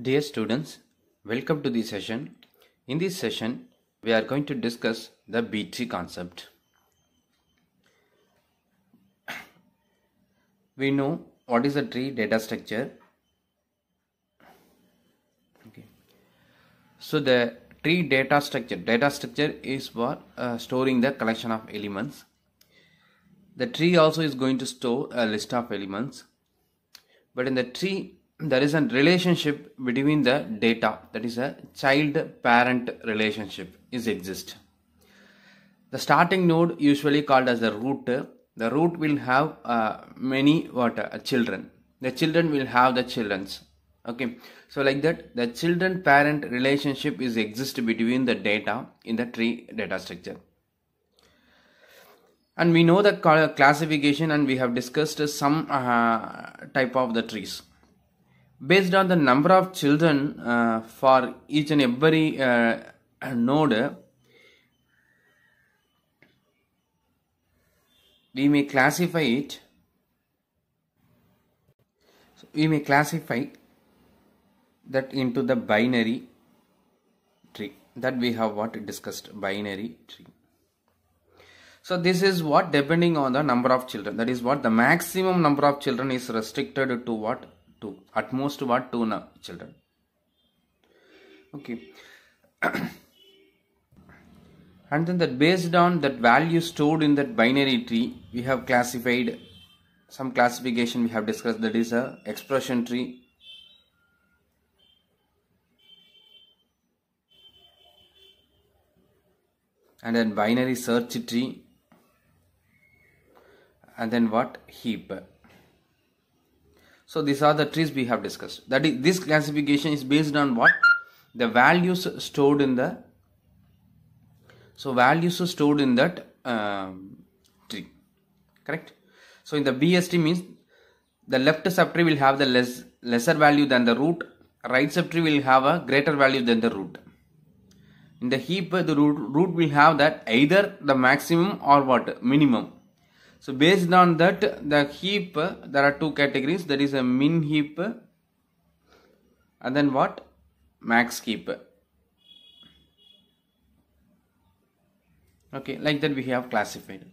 Dear students, welcome to the session. In this session, we are going to discuss the B3 concept. We know what is a tree data structure. Okay. So the tree data structure, data structure is for uh, storing the collection of elements. The tree also is going to store a list of elements. But in the tree there is a relationship between the data that is a child parent relationship is exist the starting node usually called as the root the root will have uh, many what uh, children the children will have the children's okay so like that the children parent relationship is exist between the data in the tree data structure and we know the classification and we have discussed some uh, type of the trees based on the number of children uh, for each and every uh, node we may classify it so we may classify that into the binary tree that we have what discussed binary tree so this is what depending on the number of children that is what the maximum number of children is restricted to what two at most what two now children okay and then that based on that value stored in that binary tree we have classified some classification we have discussed that is a expression tree and then binary search tree and then what heap so these are the trees we have discussed. That is, this classification is based on what? The values stored in the so values stored in that um, tree. Correct. So in the BST means the left subtree will have the less lesser value than the root. Right subtree will have a greater value than the root. In the heap, the root, root will have that either the maximum or what minimum so based on that the heap there are two categories that is a min heap and then what max heap. Okay like that we have classified.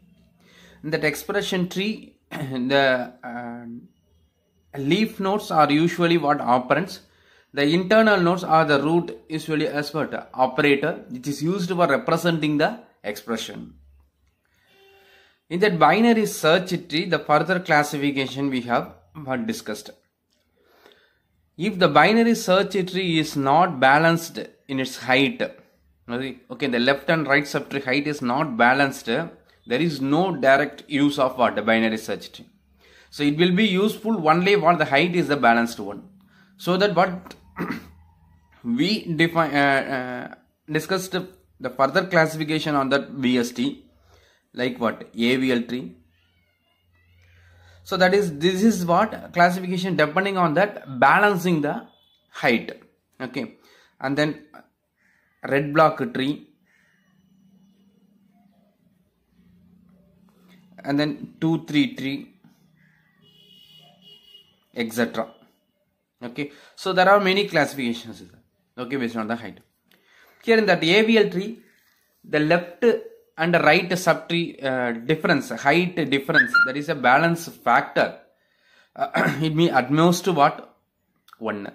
In that expression tree the uh, leaf nodes are usually what operands the internal nodes are the root usually as what operator which is used for representing the expression. In that binary search tree, the further classification we have discussed. If the binary search tree is not balanced in its height, okay, the left and right subtree height is not balanced, there is no direct use of what the binary search tree. So it will be useful only when the height is the balanced one. So that what we define uh, uh, discussed the further classification on that BST like what AVL tree. So that is this is what classification depending on that balancing the height. Okay, and then red block tree and then 2 3 tree etc. Okay, so there are many classifications okay based on the height. Here in that AVL tree, the left and right subtree uh, difference, height difference, that is a balance factor. Uh, it may utmost what? 1.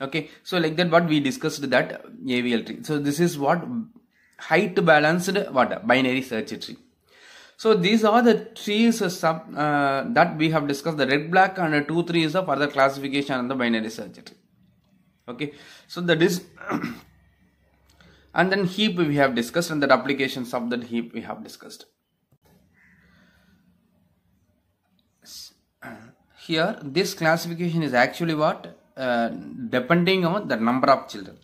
Okay, so like that what we discussed that AVL tree. So this is what height balanced what? Binary search tree. So these are the trees uh, sub, uh, that we have discussed. The red, black and two, three is the further classification of the binary search tree. Okay, so that is and then heap we have discussed and that applications of that heap we have discussed. Here this classification is actually what uh, depending on the number of children.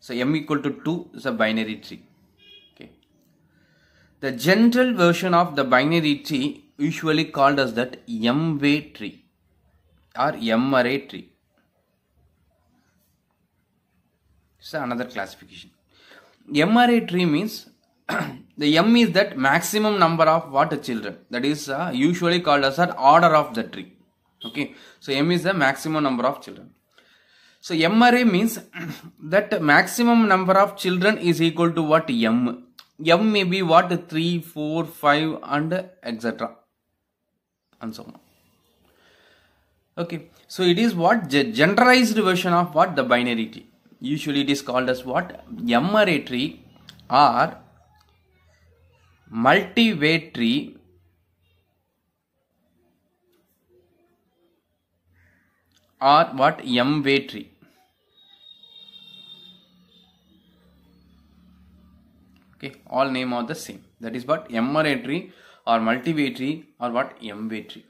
So m equal to 2 is a binary tree. Okay. The general version of the binary tree usually called as that m-way tree or m-array tree. It's another classification. MRA tree means the M is that maximum number of what children that is uh, usually called as an order of the tree. Okay, so M is the maximum number of children. So MRA means that maximum number of children is equal to what M. M may be what 3, 4, 5 and etc. and so on. Okay, so it is what generalized version of what the binary tree usually it is called as what tree, or multivatory or what mvatory okay all name are the same that is what tree, or multivatory or what tree.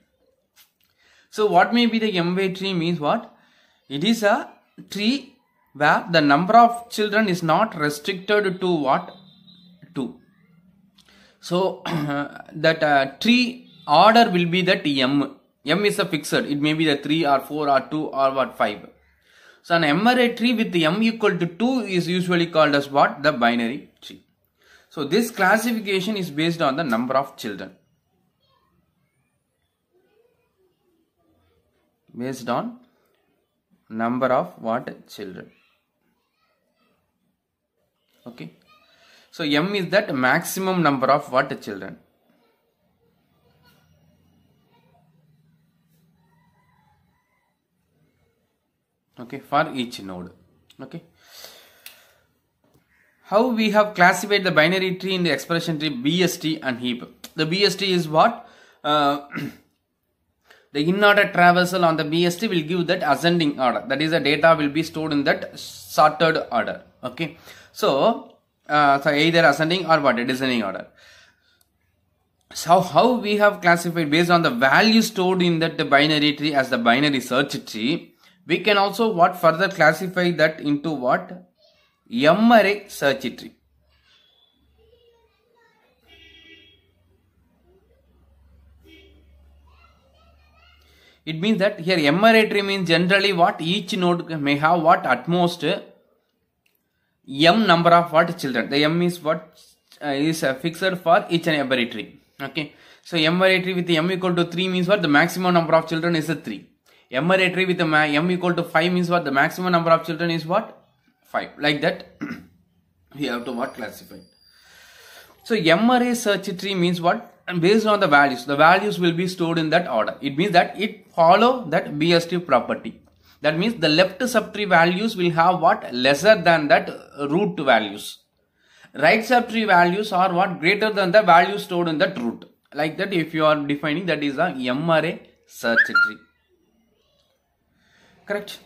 so what may be the tree means what it is a tree where the number of children is not restricted to what? 2. So that uh, tree order will be that M. M is a fixed. It may be the 3 or 4 or 2 or what 5. So an MRA tree with M equal to 2 is usually called as what? The binary tree. So this classification is based on the number of children. Based on number of what children okay so m is that maximum number of what children okay for each node okay how we have classified the binary tree in the expression tree bst and heap the bst is what uh, the in-order traversal on the bst will give that ascending order that is the data will be stored in that sorted order okay so, uh, so either ascending or what? Descending order. So how we have classified based on the value stored in that binary tree as the binary search tree, we can also what further classify that into what? M array search tree. It means that here M array tree means generally what each node may have what at most m number of what children the m is what uh, is uh, fixed for each and every tree okay so m array with m equal to 3 means what the maximum number of children is a 3 m array with the m equal to 5 means what the maximum number of children is what 5 like that we have to what classify so m array search tree means what and based on the values the values will be stored in that order it means that it follow that bst property that means the left subtree values will have what? Lesser than that root values. Right subtree values are what? Greater than the value stored in that root. Like that if you are defining that is a MRA search tree. Correct?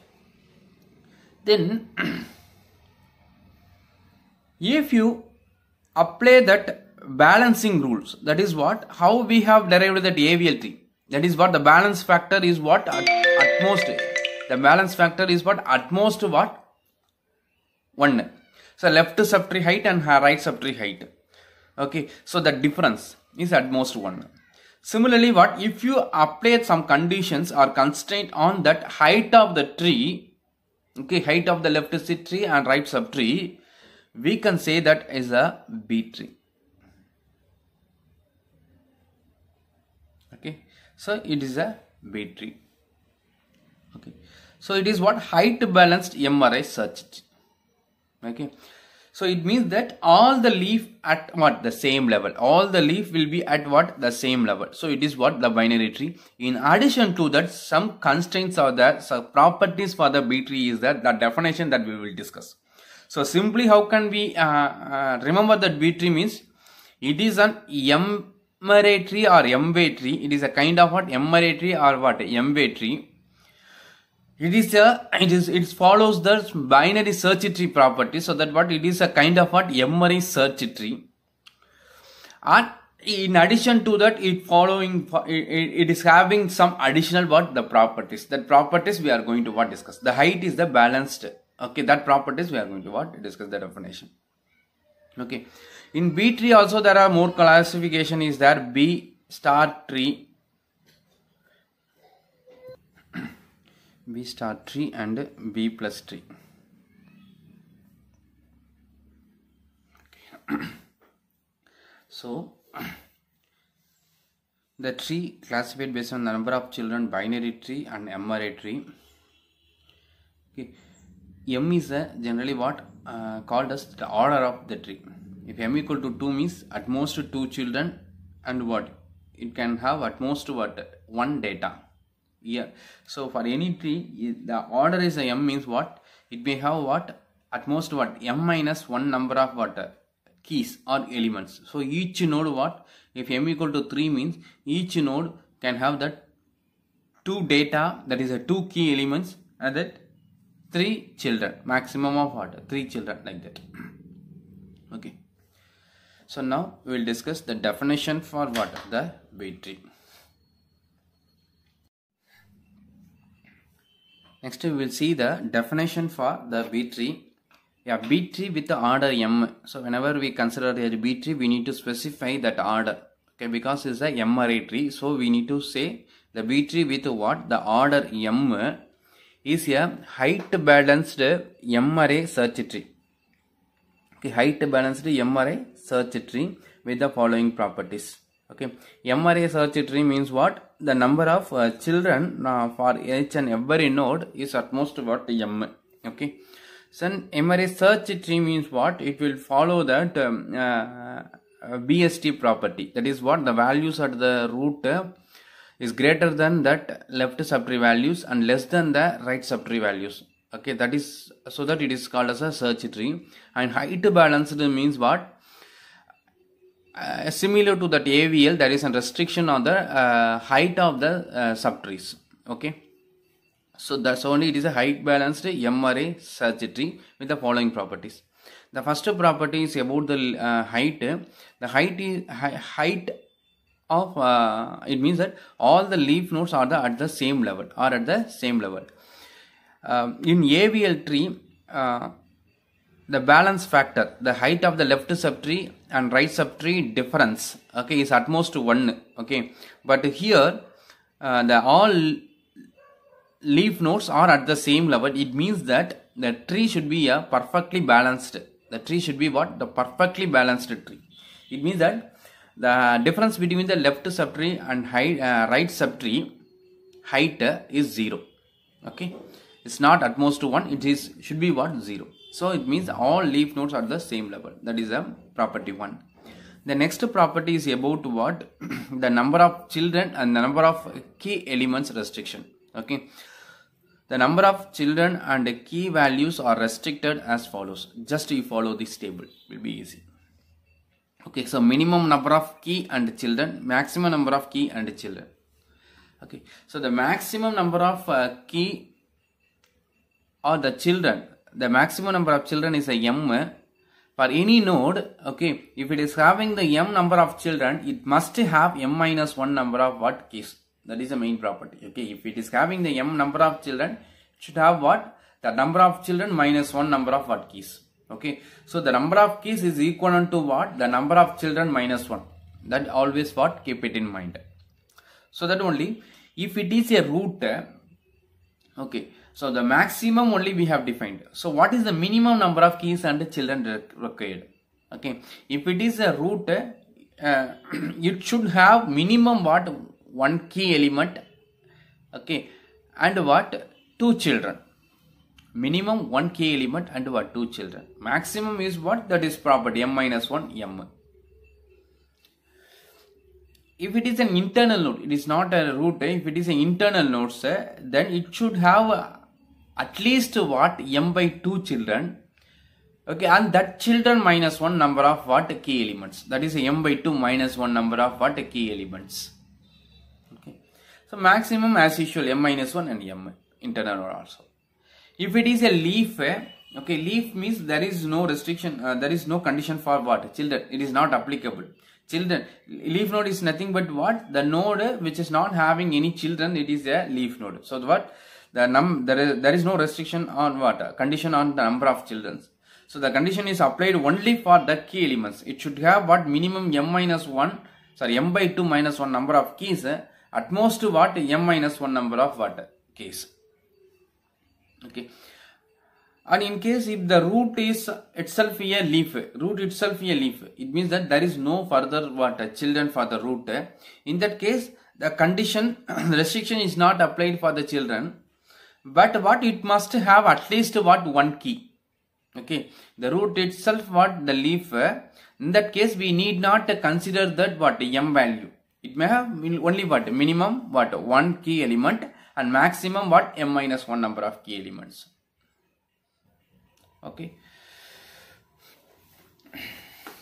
Then if you apply that balancing rules that is what how we have derived that AVL tree that is what the balance factor is what at, at most the valence factor is what? At most what? 1. So left subtree height and right subtree height. Okay. So the difference is at most 1. Similarly, what if you apply some conditions or constraint on that height of the tree, okay, height of the left tree and right subtree, we can say that is a B tree. Okay, so it is a B tree okay so it is what height balanced mri search okay so it means that all the leaf at what the same level all the leaf will be at what the same level so it is what the binary tree in addition to that some constraints are there properties for the b tree is that the definition that we will discuss so simply how can we uh, uh, remember that b tree means it is an mra tree or m way tree it is a kind of what mra tree or what m way tree it is a it is it follows the binary search tree property so that what it is a kind of what MRI search tree and in addition to that it following it is having some additional what the properties that properties we are going to what discuss the height is the balanced okay that properties we are going to what discuss the definition okay in b tree also there are more classification is there b star tree b star tree and b plus tree so the tree classified based on the number of children binary tree and MRA tree okay. M is a uh, generally what uh, called as the order of the tree if M equal to 2 means at most 2 children and what it can have at most what one data year so for any tree the order is m means what it may have what at most what m minus one number of what keys or elements so each node what if m equal to 3 means each node can have that two data that is a two key elements and that three children maximum of what three children like that okay so now we will discuss the definition for what the weight tree Next we will see the definition for the B tree. Yeah, B tree with the order M. So whenever we consider a B tree, we need to specify that order. Okay, because it's a M array tree. So we need to say the B tree with what? The order M is a height balanced M array search tree. Okay, height balanced M array search tree with the following properties okay mra search tree means what the number of uh, children uh, for each and every node is at most what m okay so mra search tree means what it will follow that um, uh, uh bst property that is what the values at the root uh, is greater than that left subtree values and less than the right subtree values okay that is so that it is called as a search tree and height balanced means what uh, similar to that AVL there is a restriction on the uh, height of the uh, subtrees okay so that's only it is a height balanced MRA search tree with the following properties the first property is about the uh, height the height is height of uh, it means that all the leaf nodes are the, at the same level or at the same level uh, in AVL tree uh, the balance factor, the height of the left subtree and right subtree difference, okay, is at most 1, okay. But here, uh, the all leaf nodes are at the same level. It means that the tree should be a perfectly balanced, the tree should be what? The perfectly balanced tree. It means that the difference between the left subtree and height, uh, right subtree height is 0, okay. It's not at most 1, it is should be what? 0. So it means all leaf nodes are the same level. That is a property 1. The next property is about what? the number of children and the number of key elements restriction. Okay. The number of children and key values are restricted as follows. Just you follow this table. will be easy. Okay. So minimum number of key and children. Maximum number of key and children. Okay. So the maximum number of uh, key or the children the maximum number of children is a m for any node okay if it is having the m number of children it must have m minus 1 number of what keys that is the main property okay if it is having the m number of children it should have what the number of children minus 1 number of what keys okay so the number of keys is equivalent to what the number of children minus 1 that always what keep it in mind so that only if it is a root okay so the maximum only we have defined. So what is the minimum number of keys and children required? Okay. If it is a root, uh, it should have minimum what one key element. Okay. And what two children. Minimum one key element and what two children. Maximum is what that is property m minus one m if it is an internal node it is not a root if it is an internal node then it should have at least what m by 2 children okay and that children minus 1 number of what key elements that is m by 2 minus 1 number of what key elements okay so maximum as usual m minus 1 and m internal also if it is a leaf eh, okay leaf means there is no restriction uh, there is no condition for what children it is not applicable children leaf node is nothing but what the node which is not having any children it is a leaf node so what the num there is there is no restriction on what condition on the number of children so the condition is applied only for the key elements it should have what minimum m minus 1 sorry m by 2 minus 1 number of keys at most what m minus 1 number of what keys okay and in case if the root is itself a leaf root itself a leaf it means that there is no further what children for the root in that case the condition restriction is not applied for the children but what it must have at least what one key okay the root itself what the leaf in that case we need not consider that what m value it may have only what minimum what one key element and maximum what m minus one number of key elements okay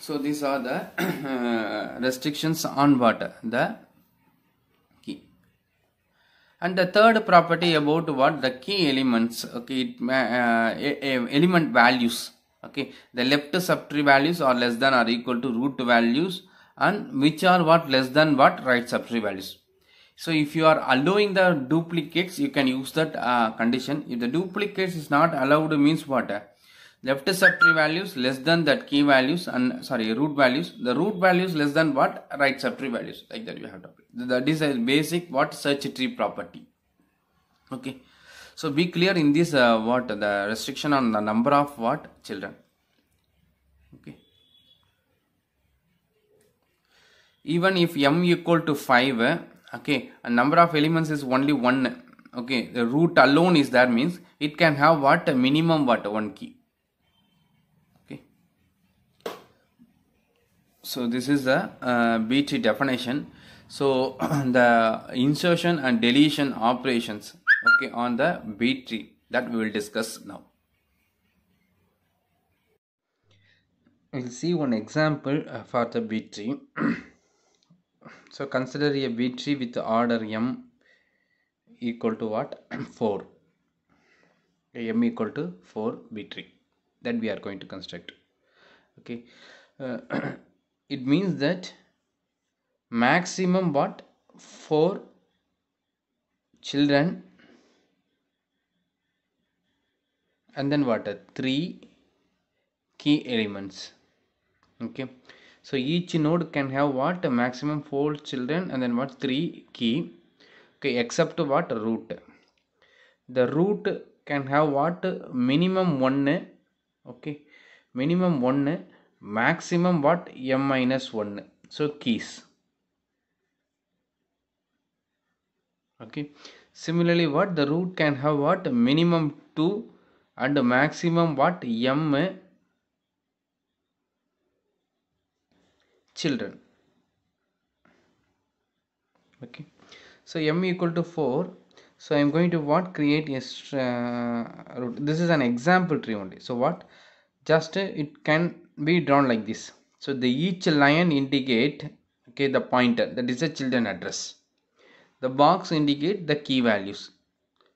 so these are the restrictions on what the and the third property about what the key elements okay it, uh, element values okay the left subtree values are less than or equal to root values and which are what less than what right subtree values so if you are allowing the duplicates you can use that uh, condition if the duplicates is not allowed means what left subtree values less than that key values and sorry root values the root values less than what right subtree values like that you have to The that is a basic what search tree property okay so be clear in this uh, what the restriction on the number of what children okay even if m equal to 5 okay a number of elements is only one okay the root alone is there means it can have what minimum what one key so this is the uh, BT definition so the insertion and deletion operations okay on the B tree that we will discuss now we'll see one example uh, for the B tree so consider a B tree with order m equal to what 4 m equal to 4 b tree that we are going to construct okay uh, it means that maximum what four children and then what three key elements okay so each node can have what a maximum four children and then what three key okay except what root the root can have what minimum one okay minimum one maximum what m minus 1 so keys okay similarly what the root can have what minimum 2 and maximum what m children okay so m equal to 4 so i'm going to what create a uh, root this is an example tree only so what just uh, it can be drawn like this so the each line indicate okay the pointer that is a children address the box indicate the key values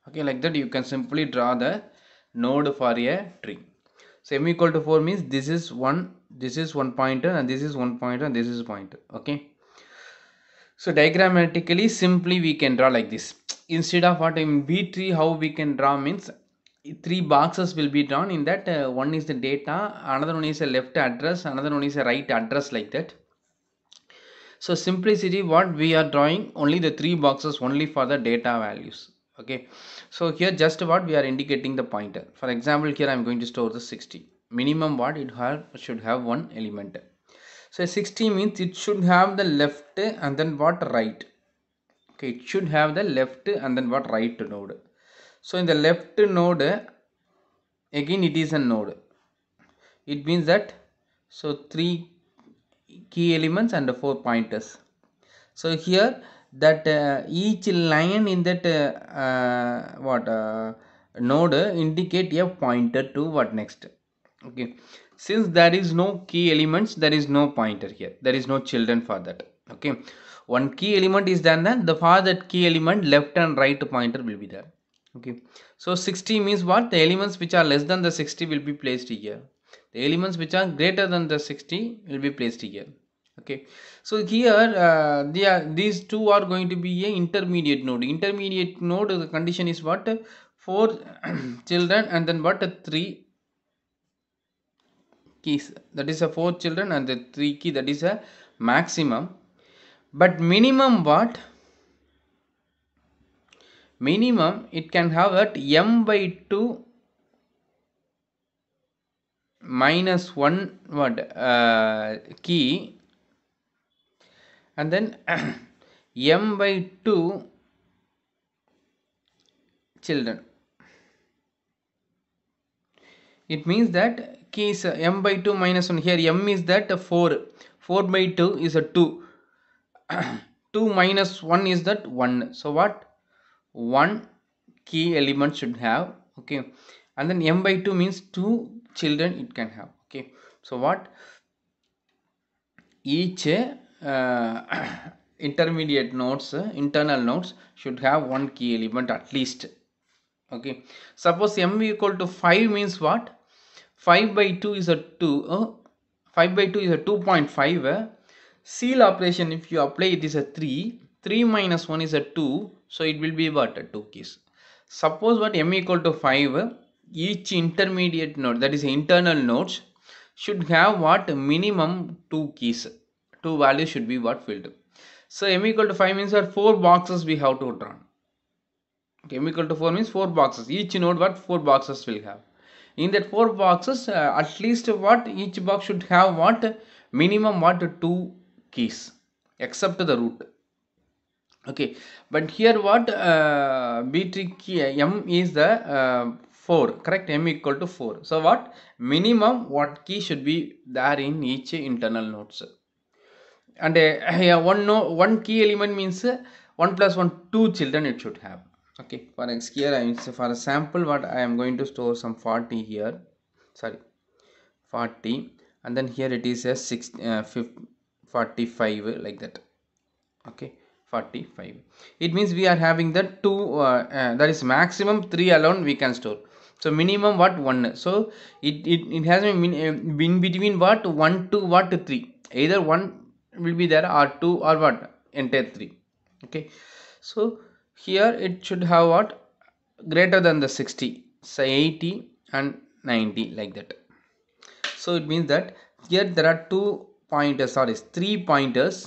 okay like that you can simply draw the node for a tree so m equal to 4 means this is one this is one pointer and this is one pointer and this is pointer okay so diagrammatically simply we can draw like this instead of what in b tree how we can draw means three boxes will be drawn in that uh, one is the data another one is a left address another one is a right address like that so simplicity what we are drawing only the three boxes only for the data values okay so here just what we are indicating the pointer for example here i'm going to store the 60 minimum what it have should have one element so 60 means it should have the left and then what right okay it should have the left and then what right node so in the left node again it is a node it means that so three key elements and four pointers so here that uh, each line in that uh, uh, what uh, node indicate a pointer to what next okay since there is no key elements there is no pointer here there is no children for that okay one key element is done then the for that key element left and right pointer will be there okay so 60 means what the elements which are less than the 60 will be placed here the elements which are greater than the 60 will be placed here okay so here uh, they are, these two are going to be a intermediate node intermediate node the condition is what four children and then what three keys that is a four children and the three key that is a maximum but minimum what minimum it can have at m by 2 minus 1 what uh, key and then m by 2 children it means that key is uh, m by 2 minus 1 here m is that 4 4 by 2 is a 2 2 minus 1 is that 1 so what one key element should have okay and then m by 2 means two children it can have okay so what each uh, intermediate nodes uh, internal nodes should have one key element at least okay suppose m equal to 5 means what 5 by 2 is a 2 uh, 5 by 2 is a 2.5 seal operation if you apply it is a 3 3 minus 1 is a 2 so it will be what? 2 keys. Suppose what m equal to 5, each intermediate node that is internal nodes should have what minimum 2 keys. 2 values should be what filled. So m equal to 5 means that 4 boxes we have to run. Okay, m equal to 4 means 4 boxes. Each node what 4 boxes will have. In that 4 boxes uh, at least what each box should have what minimum what 2 keys except the root okay but here what uh, b trick m is the uh, 4 correct m equal to 4 so what minimum what key should be there in each internal nodes and uh, yeah, one no one key element means uh, 1 plus 1 2 children it should have okay for x here i am for a sample what i am going to store some 40 here sorry 40 and then here it is a uh, 6 uh, 45 like that okay 45 it means we are having the two uh, uh, that is maximum three alone we can store so minimum what one so it it, it has been in uh, between what one to what three either one will be there or two or what entire three okay so here it should have what greater than the 60 say 80 and 90 like that so it means that here there are two pointers sorry three pointers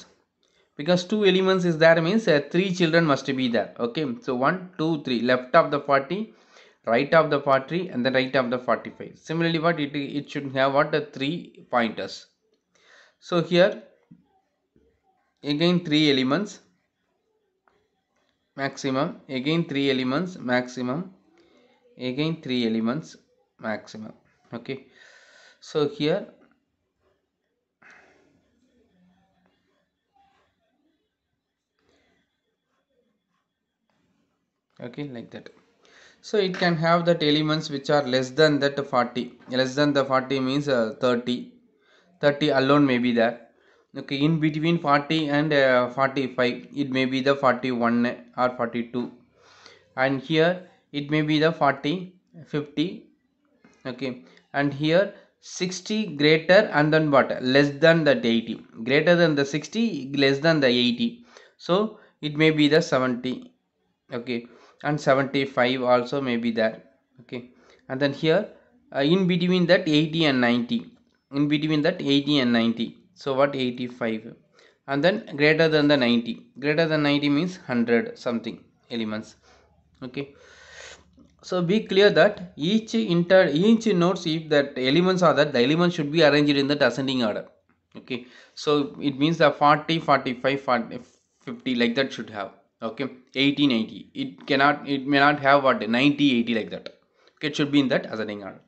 because two elements is there means uh, three children must be there okay so one two three left of the 40 right of the 40 and then right of the 45 similarly what it, it should have what the three pointers so here again three elements maximum again three elements maximum again three elements maximum okay so here okay like that so it can have that elements which are less than that 40 less than the 40 means uh, 30 30 alone may be there okay in between 40 and uh, 45 it may be the 41 or 42 and here it may be the 40 50 okay and here 60 greater and then what less than the 80 greater than the 60 less than the 80 so it may be the 70 okay and 75 also may be there okay and then here uh, in between that 80 and 90 in between that 80 and 90 so what 85 and then greater than the 90 greater than 90 means 100 something elements okay so be clear that each inter each nodes if that elements are that the elements should be arranged in that ascending order okay so it means the 40 45 40, 50 like that should have okay 1880 it cannot it may not have what 9080 like that okay, it should be in that as ascending order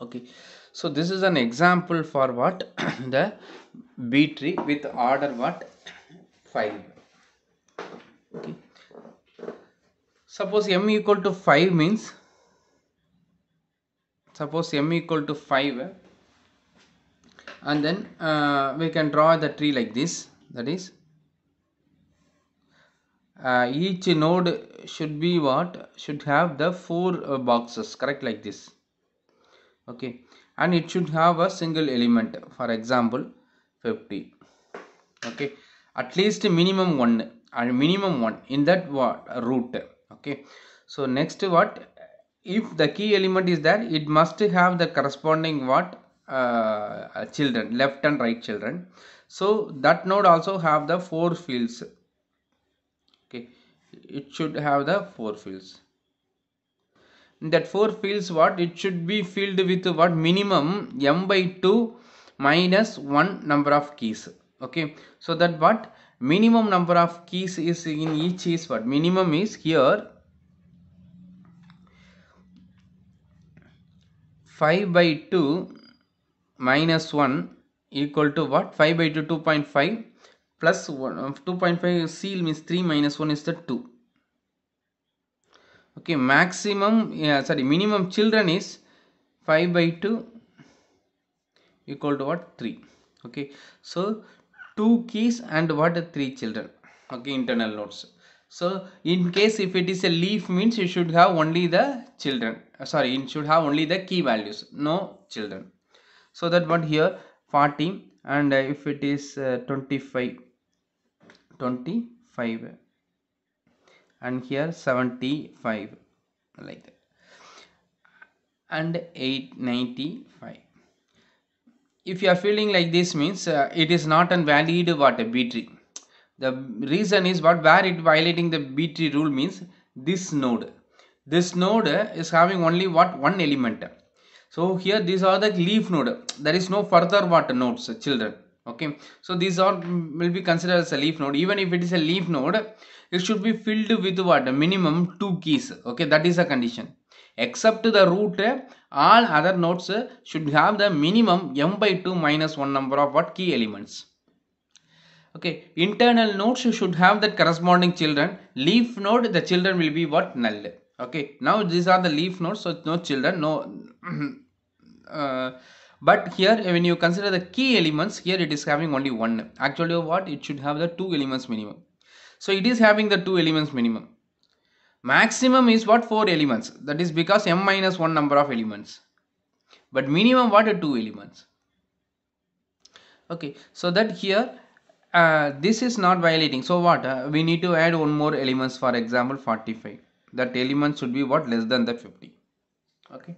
okay so this is an example for what the b tree with order what 5 okay suppose m equal to 5 means suppose m equal to 5 and then uh, we can draw the tree like this that is uh, each node should be what should have the four uh, boxes correct like this okay and it should have a single element for example 50 okay at least minimum one and minimum one in that what root okay so next what if the key element is that it must have the corresponding what uh, children left and right children so that node also have the four fields it should have the four fields that four fields what it should be filled with what minimum m by 2 minus one number of keys okay so that what minimum number of keys is in each is what minimum is here 5 by 2 minus 1 equal to what 5 by 2 2.5 plus 1 uh, 2.5 seal means 3 minus 1 is the 2 okay maximum yeah, sorry minimum children is 5 by 2 equal to what 3 okay so 2 keys and what 3 children okay internal nodes so in case if it is a leaf means you should have only the children uh, sorry you should have only the key values no children so that what here 40 and uh, if it is uh, 25 25 and here 75 like that and 895 if you are feeling like this means uh, it is not a valid what a tree the reason is what where it violating the b tree rule means this node this node is having only what one element so here these are the leaf node there is no further what nodes children okay so these all will be considered as a leaf node even if it is a leaf node it should be filled with what minimum two keys okay that is a condition except the root all other nodes should have the minimum m by 2 minus 1 number of what key elements okay internal nodes should have that corresponding children leaf node the children will be what null okay now these are the leaf nodes so no children no uh, but here when you consider the key elements here it is having only one actually what it should have the two elements minimum so it is having the two elements minimum maximum is what four elements that is because m minus one number of elements but minimum what are two elements okay so that here uh, this is not violating so what uh, we need to add one more elements for example 45 that element should be what less than the 50 okay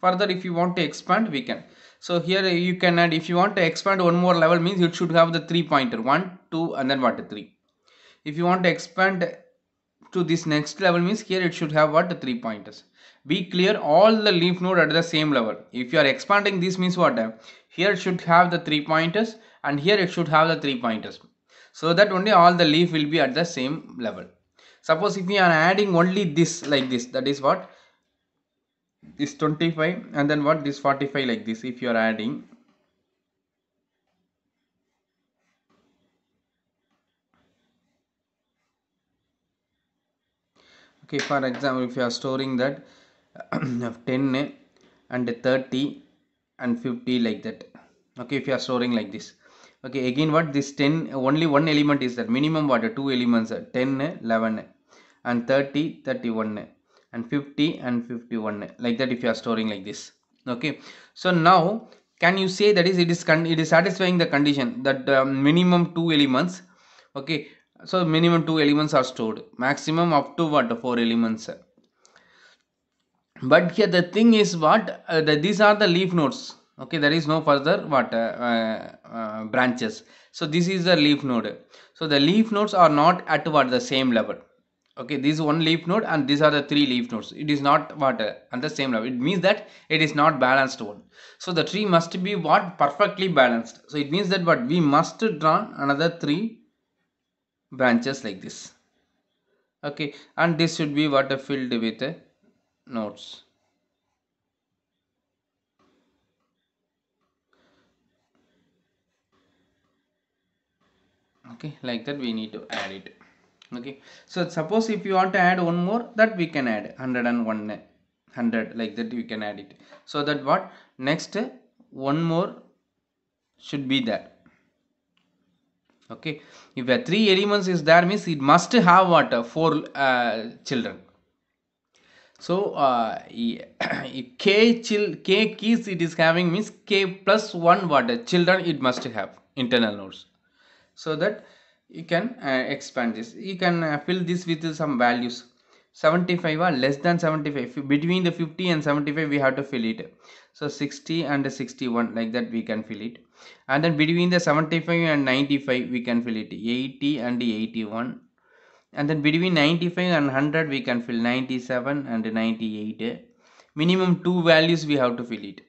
further if you want to expand we can so here you can add if you want to expand one more level means it should have the three pointer one two and then what three if you want to expand to this next level means here it should have what the three pointers be clear all the leaf node at the same level if you are expanding this means what here it should have the three pointers and here it should have the three pointers so that only all the leaf will be at the same level suppose if you are adding only this like this that is what is 25 and then what this 45 like this if you are adding okay for example if you are storing that 10 eh, and 30 and 50 like that okay if you are storing like this okay again what this 10 only one element is that minimum what two elements 10 eh, 11 eh, and 30 31 and 50 and 51 like that if you are storing like this okay so now can you say that is it is it is satisfying the condition that the uh, minimum two elements okay so minimum two elements are stored maximum up to what four elements but here the thing is what uh, the, these are the leaf nodes okay there is no further what uh, uh, uh branches so this is the leaf node so the leaf nodes are not at what the same level okay this is one leaf node and these are the three leaf nodes it is not what uh, on the same level it means that it is not balanced one so the tree must be what perfectly balanced so it means that what we must draw another three branches like this okay and this should be what uh, filled with uh, nodes okay like that we need to add it okay so suppose if you want to add one more that we can add 101 100 like that you can add it so that what next one more should be there okay if a three elements is there means it must have what four uh, children so uh, k chill k keys it is having means k plus one what children it must have internal nodes so that you can uh, expand this you can uh, fill this with some values 75 or less than 75 between the 50 and 75 we have to fill it so 60 and 61 like that we can fill it and then between the 75 and 95 we can fill it 80 and 81 and then between 95 and 100 we can fill 97 and 98 minimum two values we have to fill it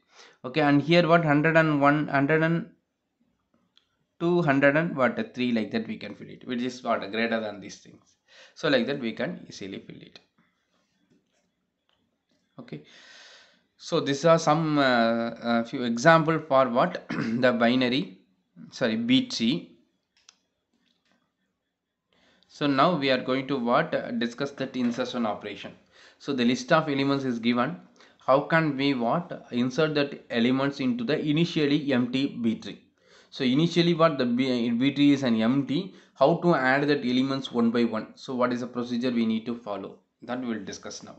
okay and here what 101 100 and 200 and what 3 like that we can fill it which is what greater than these things so like that we can easily fill it okay so these are some uh, uh, few example for what the binary sorry B tree so now we are going to what discuss that insertion operation so the list of elements is given how can we what insert that elements into the initially empty b tree so initially what the bt is an empty how to add that elements one by one so what is the procedure we need to follow that we will discuss now